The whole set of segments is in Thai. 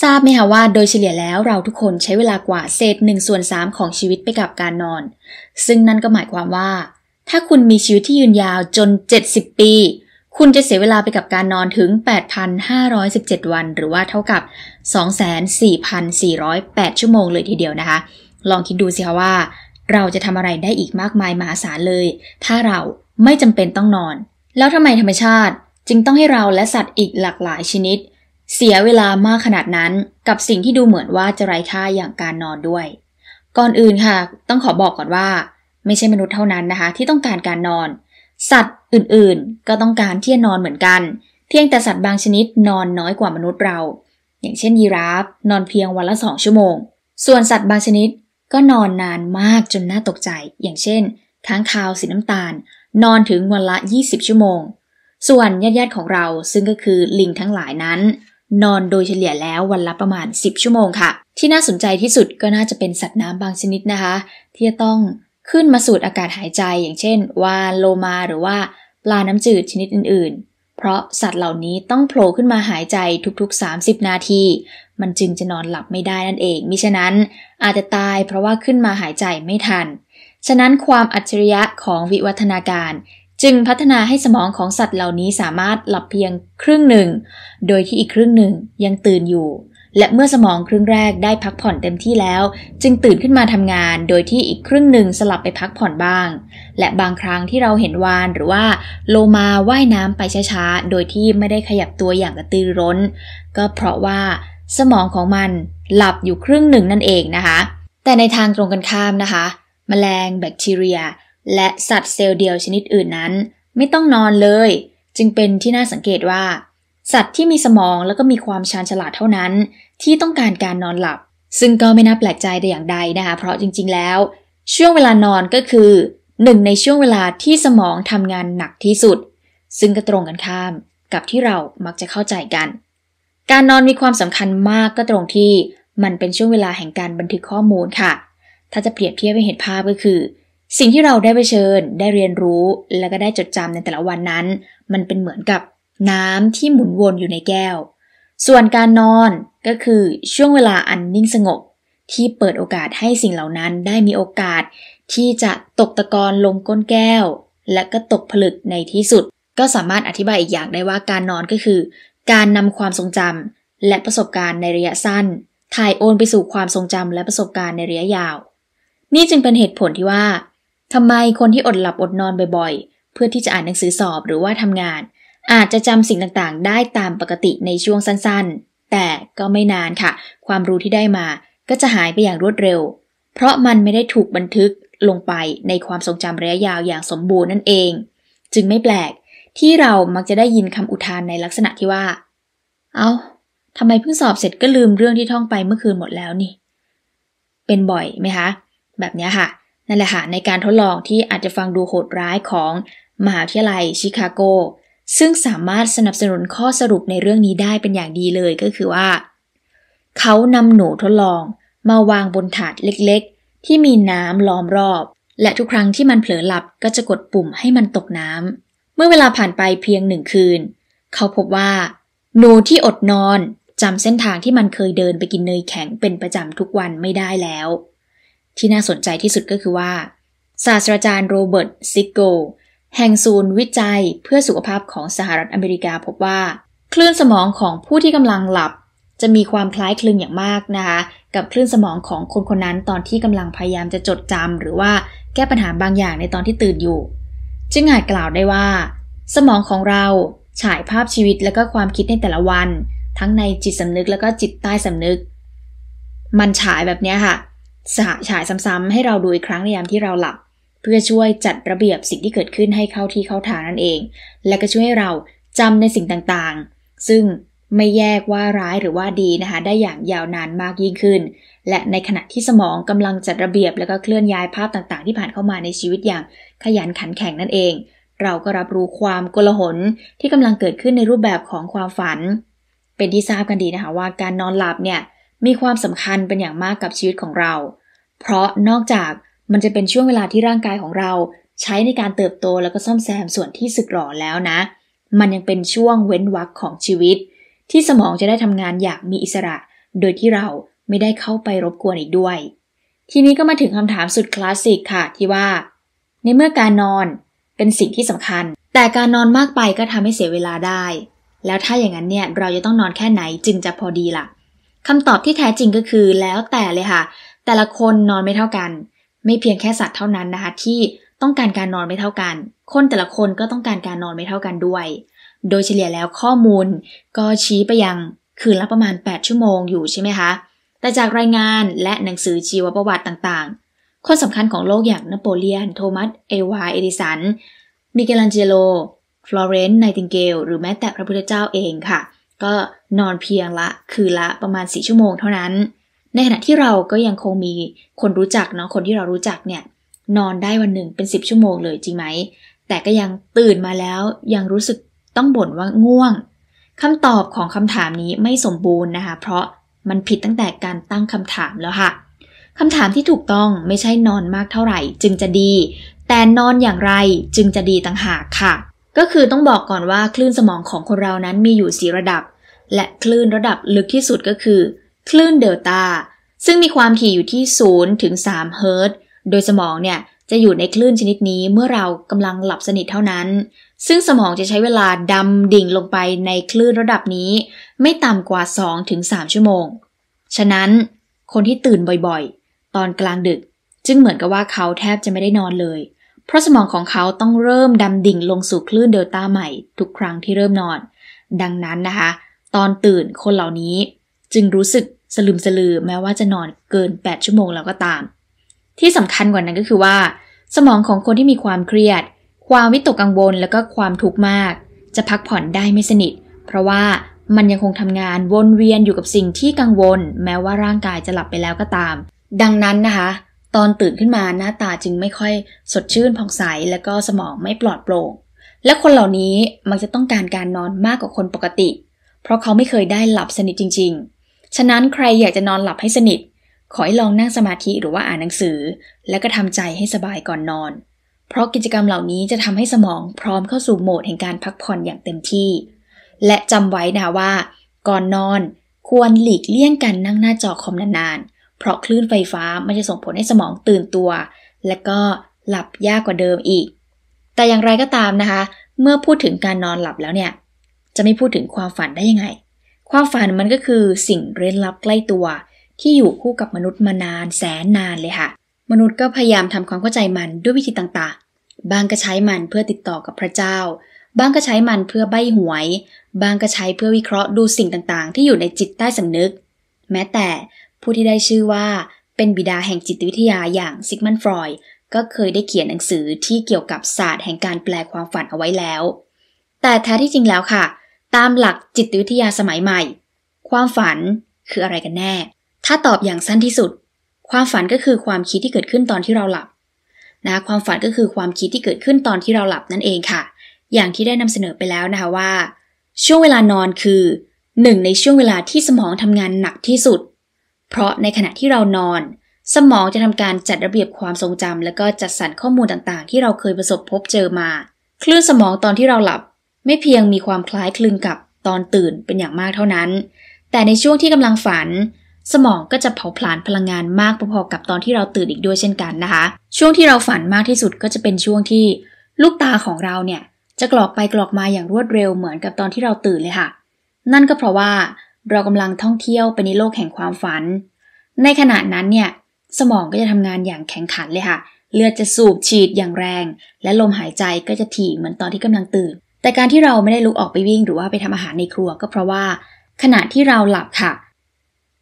ทราบไหมคะว่าโดยเฉลี่ยแล้วเราทุกคนใช้เวลากว่าเศษ1ส่วน3ของชีวิตไปกับการนอน ซึ่งนั่นก็หมายความว่า ถ้าคุณมีชีวิตที่ยืนยาวจน 70 ปี คุณจะเสียเวลาไปกับการนอนถึง 8,517 วัน หรือว่าเท่ากับ 24,408 ชั่วโมงเลยทีเดียวนะคะ ลองคิดดูสิคะว่า เราจะทำอะไรได้อีกมากมายมหาศาลเลย ถ้าเราไม่จำเป็นต้องนอน แล้วทำไมธรรมชาติ จึงต้องให้เราและสัตว์อีกหลากหลายชนิดเสียเวลามากขนาดนั้นกับสิ่งที่ดูเหมือนว่าจะไร้ค่าอย่างการนอนด้วย ก่อนอื่นค่ะ ต้องขอบอกก่อนว่า ไม่ใช่มนุษย์เท่านั้นนะคะ ที่ต้องการการนอน สัตว์อื่น ๆ ก็ต้องการที่จะนอนเหมือนกัน เพียงแต่สัตว์บางชนิดนอนน้อยกว่ามนุษย์เรา อย่างเช่นยีราฟนอนเพียงวันละสองชั่วโมง ส่วนสัตว์บางชนิดก็นอนนานมากจนน่าตกใจ อย่างเช่นค้างคาวสีน้ำตาล นอนถึงวันละ 20 ชั่วโมง ส่วนญาติ ๆ ของเราซึ่งก็คือลิงทั้งหลายนั้นนอนโดยเฉลี่ยแล้ววันละประมาณ 10 ชั่วโมงค่ะ ที่น่าสนใจที่สุดก็น่าจะเป็นสัตว์น้ำบางชนิดนะคะ ที่จะต้องขึ้นมาสูดอากาศหายใจอย่างเช่นวาโลมาหรือว่าปลาน้ำจืดชนิดอื่นๆ เพราะสัตว์เหล่านี้ต้องโผล่ขึ้นมาหายใจทุกๆ 30 นาที มันจึงจะนอนหลับไม่ได้นั่นเอง มิฉะนั้นอาจจะตายเพราะว่าขึ้นมาหายใจไม่ทัน ฉะนั้นความอัจฉริยะของวิวัฒนาการจึงพัฒนาให้สมองของสัตว์เหล่านี้สามารถหลับเพียงครึ่งหนึ่ง โดยที่อีกครึ่งหนึ่งยังตื่นอยู่ และเมื่อสมองครึ่งแรกได้พักผ่อนเต็มที่แล้ว จึงตื่นขึ้นมาทำงาน โดยที่อีกครึ่งหนึ่งสลับไปพักผ่อนบ้าง และบางครั้งที่เราเห็นวานหรือว่าโลมาว่ายน้ำไปช้าๆ โดยที่ไม่ได้ขยับตัวอย่างกระตือร้น ก็เพราะว่าสมองของมันหลับอยู่ครึ่งหนึ่งนั่นเองนะคะ แต่ในทางตรงกันข้ามนะคะมแมลงแบคทีเรียและสัตว์เซลล์เดียวชนิดอื่นนั้น ไม่ต้องนอนเลย จึงเป็นที่น่าสังเกตว่า สัตว์ที่มีสมองแล้วก็มีความชาญฉลาดเท่านั้น ที่ต้องการการนอนหลับ ซึ่งก็ไม่น่าแปลกใจแต่อย่างใดนะคะ เพราะจริงๆแล้ว ช่วงเวลานอนก็คือหนึ่ง ในช่วงเวลาที่สมองทำงานหนักที่สุด ซึ่งก็ตรงกันข้าม กับที่เรามักจะเข้าใจกัน การนอนมีความสำคัญมากก็ตรงที่มันเป็นช่วงเวลาแห่งการบันทึกข้อมูลค่ะ ถ้าจะเปรียบเทียบให้เห็นภาพก็คือสิ่งที่เราได้ไปเชิญได้เรียนรู้แล้วก็ได้จดจำในแต่ละวันนั้น มันเป็นเหมือนกับน้ำที่หมุนวนอยู่ในแก้ว ส่วนการนอนก็คือช่วงเวลาอันนิ่งสงบที่เปิดโอกาสให้สิ่งเหล่านั้นได้มีโอกาสที่จะตกตะกอนลงก้นแก้ว และก็ตกผลึกในที่สุด ก็สามารถอธิบายอีกอย่างได้ว่าการนอนก็คือ การนำความทรงจำและประสบการณ์ในระยะสั้นถ่ายโอนไปสู่ความทรงจำและประสบการณ์ในระยะยาว นี่จึงเป็นเหตุผลที่ว่าทำไมคนที่อดหลับอดนอนบ่อยๆ เพื่อที่จะอ่านหนังสือสอบหรือว่าทำงาน อาจจะจำสิ่งต่าง ๆ ได้ตามปกติในช่วงสั้น ๆ แต่ก็ไม่นานค่ะ ความรู้ที่ได้มา ก็จะหายไปอย่างรวดเร็ว เพราะมันไม่ได้ถูกบันทึกลงไปในความทรงจำระยะยาวอย่างสมบูรณ์นั่นเอง จึงไม่แปลก ที่เรามักจะได้ยินคำอุทานในลักษณะที่ว่า เอา้าทำไมเพิ่งสอบเสร็จก็ลืมเรื่องที่ท่องไปเมื่อคืนหมดแล้วนี่ เป็นบ่อยไหมคะ แบบนี้ค่ะนั่นแหละค่ะในการทดลองที่อาจจะฟังดูโหดร้ายของ มหาวิทยาลัยชิคาโก ซึ่งสามารถสนับสนุนข้อสรุปในเรื่องนี้ได้เป็นอย่างดีเลยก็คือว่า เขานำหนูทดลอง มาวางบนถาดเล็กๆ ที่มีน้ำล้อมรอบ และทุกครั้งที่มันเผลอหลับก็จะกดปุ่มให้มันตกน้ำเมื่อเวลาผ่านไปเพียงหนึ่งคืน เขาพบว่าหนูที่อดนอนจำเส้นทางที่มันเคยเดินไปกินเนยแข็งเป็นประจำทุกวันไม่ได้แล้วที่น่าสนใจที่สุดก็คือว่า ศาสตราจารย์โรเบิร์ตซิกโกแห่งศูนย์วิจัย เพื่อสุขภาพของสหรัฐอเมริกาพบว่า คลื่นสมองของผู้ที่กำลังหลับ จะมีความคล้ายคลึงอย่างมากนะคะกับคลื่นสมองของคนคนนั้นตอนที่กำลังพยายามจะจดจำหรือว่าแก้ปัญหาบางอย่างในตอนที่ตื่นอยู่ จึงอาจกล่าวได้ว่า สมองของเราฉายภาพชีวิตและก็ความคิดในแต่ละวัน ทั้งในจิตสำนึกแล้วก็จิตใต้สำนึก มันฉายแบบนี้ค่ะสหฉายซ้ำๆ ให้เราดูอีกครั้งในยามที่เราหลับเพื่อช่วยจัดระเบียบสิ่งที่เกิดขึ้นให้เข้าที่เข้าทางนั่นเอง และก็ช่วยให้เราจำในสิ่งต่างๆ ซึ่งไม่แยกว่าร้ายหรือว่าดีนะคะได้อย่างยาวนานมากยิ่งขึ้น และในขณะที่สมองกำลังจัดระเบียบแล้วก็เคลื่อนย้ายภาพต่าง ๆที่ผ่านเข้ามาในชีวิตอย่าง ขยันขันแข็งนั่นเอง เราก็รับรู้ความกลหนที่กำลังเกิดขึ้นในรูปแบบของความฝัน เป็นที่ทราบกันดีนะคะว่าการนอนหลับเนี่ยมีความสำคัญเป็นอย่างมากกับชีวิตของเรา เพราะนอกจากมันจะเป็นช่วงเวลาที่ร่างกายของเรา ใช้ในการเติบโตแล้วก็ซ่อมแซมส่วนที่สึกหรอแล้วนะ มันยังเป็นช่วงเว้นวรรคของชีวิต ที่สมองจะได้ทำงานอย่างมีอิสระ โดยที่เราไม่ได้เข้าไปรบกวนอีกด้วย ทีนี้ก็มาถึงคำถามสุดคลาสสิกค่ะที่ว่าในเมื่อการนอนเป็นสิ่งที่สำคัญ แต่การนอนมากไปก็ทำให้เสียเวลาได้ แล้วถ้าอย่างนั้นเนี่ยเราจะต้องนอนแค่ไหนจึงจะพอดีละ่ะคำตอบที่แท้จริงก็คือแล้วแต่เลยค่ะ แต่ละคนนอนไม่เท่ากัน ไม่เพียงแค่สัตว์เท่านั้นนะคะที่ต้องการการนอนไม่เท่ากัน คนแต่ละคนก็ต้องการการนอนไม่เท่ากันด้วย โดยเฉลี่ยแล้วข้อมูลก็ชี้ไปยังคืนละประมาณ 8 ชั่วโมงอยู่ใช่ไหมคะ แต่จากรายงานและหนังสือชีวประวัติต่างๆ คนสำคัญของโลกอย่างนโปเลียนโทมัสเอวาเอดิสันมิเกลันเจโลฟลอเรนซ์ไนติงเกล หรือแม้แต่พระพุทธเจ้าเองค่ะก็นอนเพียงละคืนละประมาณส่ชั่วโมงเท่านั้น ในขณะที่เราก็ยังคงมีคนรู้จักเนาะคนที่เรารู้จักเนี่ย นอนได้วันหนึ่งเป็น 10 ชั่วโมงเลยจริงไหมแต่ก็ยังตื่นมาแล้วยังรู้สึกต้องบ่นว่าง่วงคำตอบของคำถามนี้ไม่สมบูรณ์นะคะเพราะมันผิดตั้งแต่การตั้งคำถามแล้วค่ะคำถามที่ถูกต้องไม่ใช่นอนมากเท่าไหร่จึงจะดี แต่นอนอย่างไรจึงจะดีต่างหากค่ะ ก็คือต้องบอกก่อนว่าคลื่นสมองของคนเรานั้นมีอยู่สีระดับและคลื่นระดับลึกที่สุดก็คือ คลื่นเดลตา ซึ่งมีความถี่อยู่ที่0ถึง3เฮิรตซ์ โดยสมองเนี่ยจะอยู่ในคลื่นชนิดนี้เมื่อเรากำลังหลับสนิทเท่านั้น ซึ่งสมองจะใช้เวลาดำดิ่งลงไปในคลื่นระดับนี้ ไม่ต่ำกว่า2ถึง3ชั่วโมง ฉะนั้น คนที่ตื่นบ่อยๆ ตอนกลางดึก จึงเหมือนกับว่าเขาแทบจะไม่ได้นอนเลย เพราะสมองของเขาต้องเริ่มดำดิ่งลงสู่คลื่นเดลต้าใหม่ทุกครั้งที่เริ่มนอน ดังนั้นนะคะตอนตื่นคนเหล่านี้จึงรู้สึกสลืมสลือแม้ว่าจะนอนเกิน 8 ชั่วโมงแล้วก็ตาม ที่สำคัญกว่านั้นก็คือว่า สมองของคนที่มีความเครียด ความวิตกกังวลและก็ความทุกข์มาก จะพักผ่อนได้ไม่สนิทเพราะว่ามันยังคงทำงานวนเวียนอยู่กับสิ่งที่กังวล แม้ว่าร่างกายจะหลับไปแล้วก็ตาม ดังนั้นนะคะ ตอนตื่นขึ้นมาหน้าตาจึงไม่ค่อยสดชื่นผ่องใส และก็สมองไม่ปลอดโปร่งและคนเหล่านี้มักจะต้องการการนอนมากกว่าคนปกติเพราะเขาไม่เคยได้หลับสนิทจริง ๆ ฉะนั้นใครอยากจะนอนหลับให้สนิท ขอให้ลองนั่งสมาธิหรือว่าอ่านหนังสือ และก็ทำใจให้สบายก่อนนอน เพราะกิจกรรมเหล่านี้จะทำให้สมองพร้อมเข้าสู่โหมดแห่งการพักผ่อนอย่างเต็มที่ และจำไว้นะว่า ก่อนนอนควรหลีกเลี่ยงการนั่งหน้าจอคอมนานๆ เพราะคลื่นไฟฟ้ามันจะส่งผลให้สมองตื่นตัว และก็หลับยากกว่าเดิมอีก แต่อย่างไรก็ตามนะคะ เมื่อพูดถึงการนอนหลับแล้วเนี่ยจะไม่พูดถึงความฝันได้ยังไง ความฝันมันก็คือสิ่งเร้นลับใกล้ตัว ที่อยู่คู่กับมนุษย์มานานแสนนานเลยค่ะ มนุษย์ก็พยายามทำความเข้าใจมันด้วยวิธีต่างๆ บางก็ใช้มันเพื่อติดต่อกับพระเจ้า บางก็ใช้มันเพื่อใบหวย บางก็ใช้เพื่อวิเคราะห์ดูสิ่งต่างๆ ที่อยู่ในจิตใต้สำนึก แม้แต่ผู้ที่ได้ชื่อว่าเป็นบิดาแห่งจิตวิทยาอย่างซิกมันฟรอยก็เคยได้เขียนหนังสือที่เกี่ยวกับศาสตร์แห่งการแปลความฝันเอาไว้แล้ว แต่แท้ที่จริงแล้วค่ะตามหลักจิตวิทยาสมัยใหม่ ความฝันคืออะไรกันแน่ ถ้าตอบอย่างสั้นที่สุด ความฝันก็คือความคิดที่เกิดขึ้นตอนที่เราหลับนะความฝันก็คือความคิดที่เกิดขึ้นตอนที่เราหลับนั่นเองค่ะ อย่างที่ได้นำเสนอไปแล้วนะคะว่า ช่วงเวลานอนคือหนึ่ง ในช่วงเวลาที่สมองทำงานหนักที่สุด เพราะในขณะที่เรานอน สมองจะทำการจัดระเบียบความทรงจำ และก็จัดสรรข้อมูลต่างๆ ที่เราเคยประสบพบเจอมาคลื่นสมองตอนที่เราหลับไม่เพียงมีความคล้ายคลึงกับตอนตื่นเป็นอย่างมากเท่านั้น แต่ในช่วงที่กำลังฝันสมองก็จะเผาผลาญพลังงานมากพอๆกับตอนที่เราตื่นอีกด้วยเช่นกันนะคะ ช่วงที่เราฝันมากที่สุดก็จะเป็นช่วงที่ลูกตาของเราเนี่ย จะกรอกไปกรอกมาอย่างรวดเร็วเหมือนกับตอนที่เราตื่นเลยค่ะ นั่นก็เพราะว่าเรากำลังท่องเที่ยวไปในโลกแห่งความฝัน ในขณะนั้นเนี่ยสมองก็จะทำงานอย่างแข็งขันเลยค่ะ เลือดจะสูบฉีดอย่างแรง และลมหายใจก็จะถี่เหมือนตอนที่กำลังตื่นแต่การที่เราไม่ได้ลุกออกไปวิ่งหรือว่าไปทำอาหารในครัวก็เพราะว่าขณะที่เราหลับค่ะ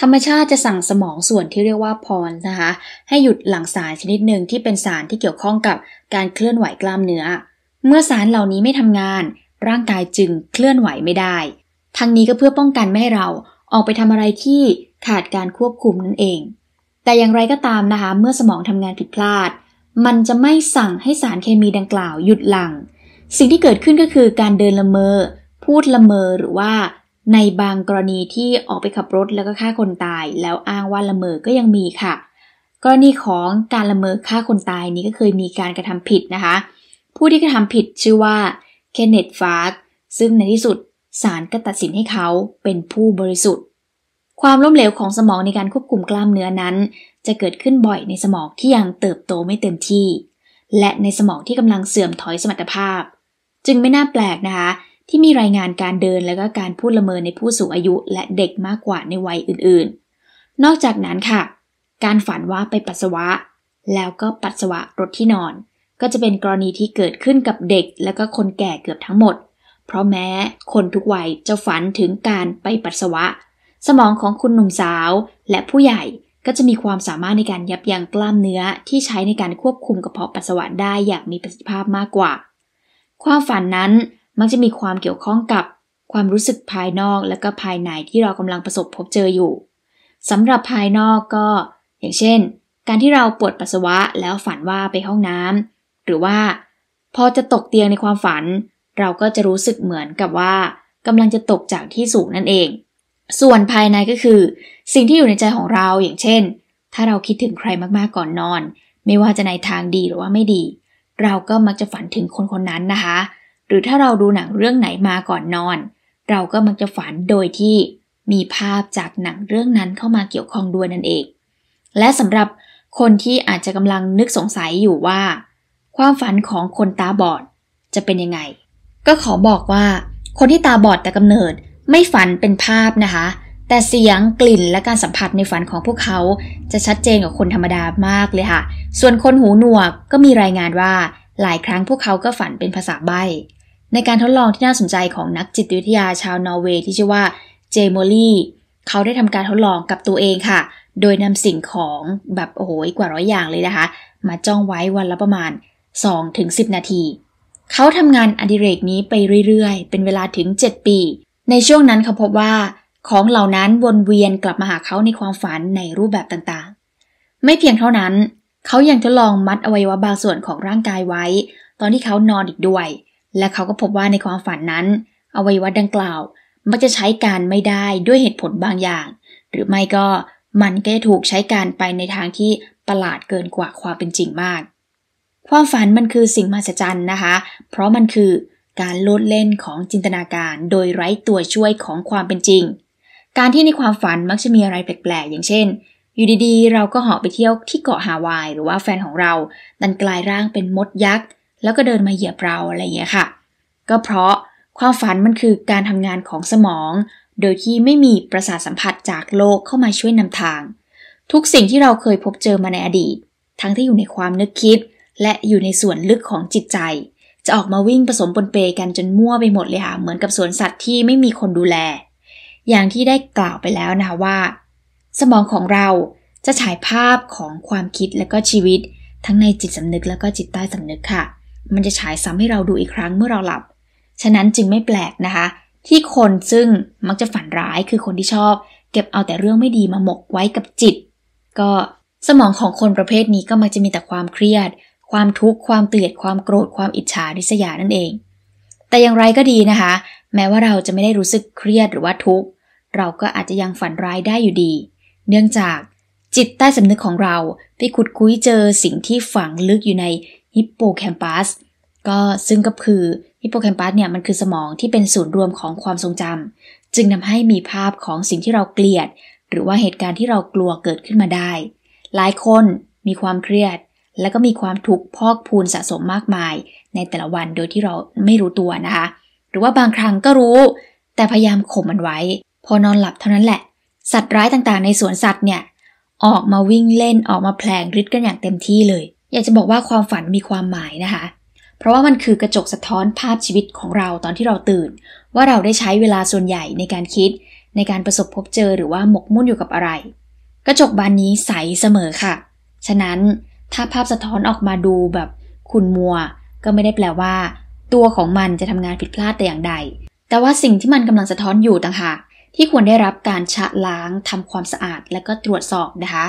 ธรรมชาติจะสั่งสมองส่วนที่เรียกว่าพรนะคะให้หยุดหลั่งสารชนิดหนึ่งที่เป็นสารที่เกี่ยวข้องกับการเคลื่อนไหวกล้ามเนื้อ เมื่อสารเหล่านี้ไม่ทำงานร่างกายจึงเคลื่อนไหวไม่ได้ ทั้งนี้ก็เพื่อป้องกันไม่ให้เราออกไปทำอะไรที่ขาดการควบคุมนั่นเอง แต่อย่างไรก็ตามนะคะ เมื่อสมองทำงานผิดพลาด มันจะไม่สั่งให้สารเคมีดังกล่าวหยุดหลัง่งสิ่งที่เกิดขึ้นก็คือการเดินละเมอ พูดละเมอหรือว่าในบางกรณีที่ออกไปขับรถแล้วก็ฆ่าคนตาย แล้วอ้างว่าละเมอก็ยังมีค่ะ กรณีของการละเมอฆ่าคนตายนี้ก็เคยมีการกระทำผิดนะคะ ผู้ที่กระทำผิดชื่อว่าเคนเนตฟาร์ซึ่งในที่สุดศาลก็ตัดสินให้เขาเป็นผู้บริสุทธิ์ ความล้มเหลวของสมองในการควบคุมกล้ามเนื้อนั้น จะเกิดขึ้นบ่อยในสมองที่ยังเติบโตไม่เต็มที่ และในสมองที่กำลังเสื่อมถอยสมรรถภาพจึงไม่น่าแปลกนะคะ ที่มีรายงานการเดินและก็การพูดละเมินในผู้สูงอายุและเด็กมากกว่าในวัยอื่นๆ นอกจากนั้นค่ะ การฝันว่าไปปัสสาวะ แล้วก็ปัสสาวะรถที่นอน ก็จะเป็นกรณีที่เกิดขึ้นกับเด็กและก็คนแก่เกือบทั้งหมด เพราะแม้คนทุกวัยจะฝันถึงการไปปัสสาวะ สมองของคุณหนุ่มสาว และผู้ใหญ่ก็จะมีความสามารถในการยับยั้งกล้ามเนื้อที่ใช้ในการควบคุมกระเพาะปัสสาวะได้อย่างมีประสิทธิภาพมากกว่าความฝันนั้นมักจะมีความเกี่ยวข้องกับความรู้สึกภายนอกและก็ภายในที่เรากำลังประสบพบเจออยู่สำหรับภายนอกก็อย่างเช่น การที่เราปวดปัสสาวะแล้วฝันว่าไปห้องน้ำหรือว่า พอจะตกเตียงในความฝัน เราก็จะรู้สึกเหมือนกับว่ากำลังจะตกจากที่สูงนั่นเอง ส่วนภายในก็คือ สิ่งที่อยู่ในใจของเราอย่างเช่น ถ้าเราคิดถึงใครมากๆก่อนนอน ไม่ว่าจะในทางดีหรือว่าไม่ดีเราก็มักจะฝันถึงคนคนนั้นนะคะ หรือถ้าเราดูหนังเรื่องไหนมาก่อนนอน เราก็มักจะฝันโดยที่มีภาพจากหนังเรื่องนั้นเข้ามาเกี่ยวข้องด้วยนั่นเอง และสำหรับคนที่อาจจะกำลังนึกสงสัยอยู่ว่า ความฝันของคนตาบอดจะเป็นยังไง ก็ขอบอกว่าคนที่ตาบอดแต่กำเนิดไม่ฝันเป็นภาพนะคะแต่เสียงกลิ่นและการสัมผัสในฝันของพวกเขาจะชัดเจนกว่าคนธรรมดามากเลยค่ะ ส่วนคนหูหนวกก็มีรายงานว่าหลายครั้งพวกเขาก็ฝันเป็นภาษาใบ้ ในการทดลองที่น่าสนใจของนักจิตวิทยาชาวนอร์เวย์ที่ชื่อว่า เจมอลี่ เขาได้ทำการทดลองกับตัวเองค่ะ โดยนำสิ่งของแบบโอ้โหกว่าร้อยอย่างเลยนะคะ มาจ้องไว้วันละประมาณ 2-10 นาที เขาทำงานอดิเรกนี้ไปเรื่อยๆ เป็นเวลาถึง 7 ปี ในช่วงนั้นเขาพบว่าของเหล่านั้นวนเวียนกลับมาหาเขาในความฝันในรูปแบบต่างๆ ไม่เพียงเท่านั้น เขายังทดลองมัดอวัยวะบาง ส่วนของร่างกายไว้ ตอนที่เขานอนอีกด้วย และเขาก็พบว่าในความฝันนั้น อวัยวะดังกล่าว มักจะใช้การไม่ได้ด้วยเหตุผลบางอย่าง หรือไม่ก็มันก็จะถูกใช้การไปในทางที่ประหลาดเกินกว่าความเป็นจริงมาก ความฝันมันคือสิ่งมหัศจรรย์นะคะ เพราะมันคือการโลดเล่นของจินตนาการ โดยไร้ตัวช่วยของความเป็นจริงการที่ในความฝันมักจะมีอะไรแปลก ๆ อย่างเช่น อยู่ดีๆ เราก็เหาะไปเที่ยวที่เกาะฮาวาย หรือว่าแฟนของเรา ดันกลายร่างเป็นมดยักษ์แล้วก็เดินมาเหยียบเราอะไรอย่างเงี้ยค่ะ ก็เพราะความฝันมันคือการทำงานของสมอง โดยที่ไม่มีประสาทสัมผัสจากโลกเข้ามาช่วยนำทาง ทุกสิ่งที่เราเคยพบเจอมาในอดีต ทั้งที่อยู่ในความนึกคิดและอยู่ในส่วนลึกของจิตใจ จะออกมาวิ่งผสมปนเปกันจนมั่วไปหมดเลยค่ะเหมือนกับสวนสัตว์ที่ไม่มีคนดูแลอย่างที่ได้กล่าวไปแล้วนะคะว่า สมองของเราจะฉายภาพของความคิดและก็ชีวิต ทั้งในจิตสำนึกและก็จิตใต้สำนึกค่ะ มันจะฉายซ้ำให้เราดูอีกครั้งเมื่อเราหลับ ฉะนั้นจึงไม่แปลกนะคะ ที่คนซึ่งมักจะฝันร้ายคือคนที่ชอบ เก็บเอาแต่เรื่องไม่ดีมาหมกไว้กับจิต ก็สมองของคนประเภทนี้ก็มักจะมีแต่ความเครียด ความทุกข์ความเกลียดความโกรธความอิจฉาริษยานั่นเอง แต่อย่างไรก็ดีนะคะ แม้ว่าเราจะไม่ได้รู้สึกเครียดหรือว่าทุกข์เราก็อาจจะยังฝันร้ายได้อยู่ดี เนื่องจากจิตใต้สำนึกของเราไปขุดคุ้ยเจอสิ่งที่ฝังลึกอยู่ในฮิปโปแคมปัส ก็ซึ่งก็คือฮิปโปแคมปัสเนี่ยมันคือสมองที่เป็นศูนย์รวมของความทรงจำ จึงทำให้มีภาพของสิ่งที่เราเกลียด หรือว่าเหตุการณ์ที่เรากลัวเกิดขึ้นมาได้ หลายคนมีความเครียด และก็มีความทุกข์พอกพูนสะสมมากมาย ในแต่ละวันโดยที่เราไม่รู้ตัวนะคะ หรือว่าบางครั้งก็รู้ แต่พยายามข่มมันไว้พอนอนหลับเท่านั้นแหละ สัตว์ร้ายต่างๆในสวนสัตว์เนี่ยออกมาวิ่งเล่นออกมาแผลงฤทธิ์กันอย่างเต็มที่เลย อยากจะบอกว่าความฝันมีความหมายนะคะ เพราะว่ามันคือกระจกสะท้อนภาพชีวิตของเราตอนที่เราตื่น ว่าเราได้ใช้เวลาส่วนใหญ่ในการคิดในการประสบพบเจอหรือว่าหมกมุ่นอยู่กับอะไร กระจกบานนี้ใสเสมอค่ะ ฉะนั้น ถ้าภาพสะท้อนออกมาดูแบบขุนมัว ก็ไม่ได้แปลว่า ตัวของมันจะทำงานผิดพลาดแต่อย่างใดแต่ว่าสิ่งที่มันกำลังสะท้อนอยู่ต่างหากที่ควรได้รับการชะล้างทำความสะอาดและก็ตรวจสอบนะคะ